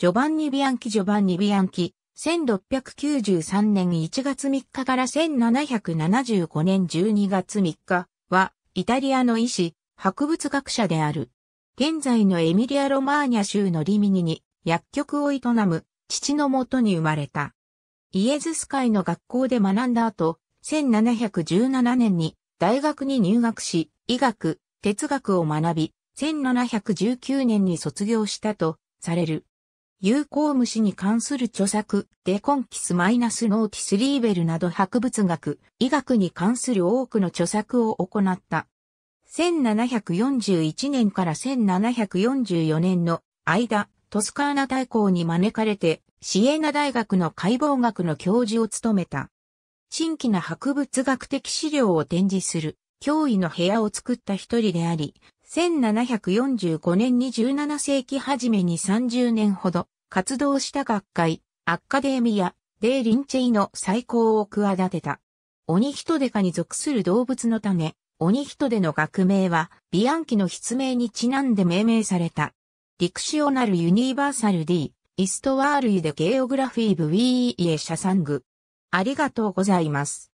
ジョバンニ・ビアンキ・ジョバンニ・ビアンキ、1693年1月3日から1775年12月3日は、イタリアの医師、博物学者である。現在のエミリア・ロマーニャ州のリミニに薬局を営む父のもとに生まれた。イエズス会の学校で学んだ後、1717年に大学に入学し、医学、哲学を学び、1719年に卒業したとされる。有効虫に関する著作、デコンキスマイナスノーティスリーベルなど博物学、医学に関する多くの著作を行った。1741年から1744年の間、トスカーナ大公に招かれて、シエナ大学の解剖学の教授を務めた。新規な博物学的資料を展示する、脅威の部屋を作った一人であり、1745年に17世紀初めに30年ほど活動した学会、アッカデーミア、デーリンチェイの最高を企てた。鬼人でかデ科に属する動物の種、め、鬼人での学名は、ビアンキの筆名にちなんで命名された。リクシオナル・ユニーバーサル・ディ、イストワール・ユデ・ゲオグラフィー・ブ・ウィー・イエ・シャサング。ありがとうございます。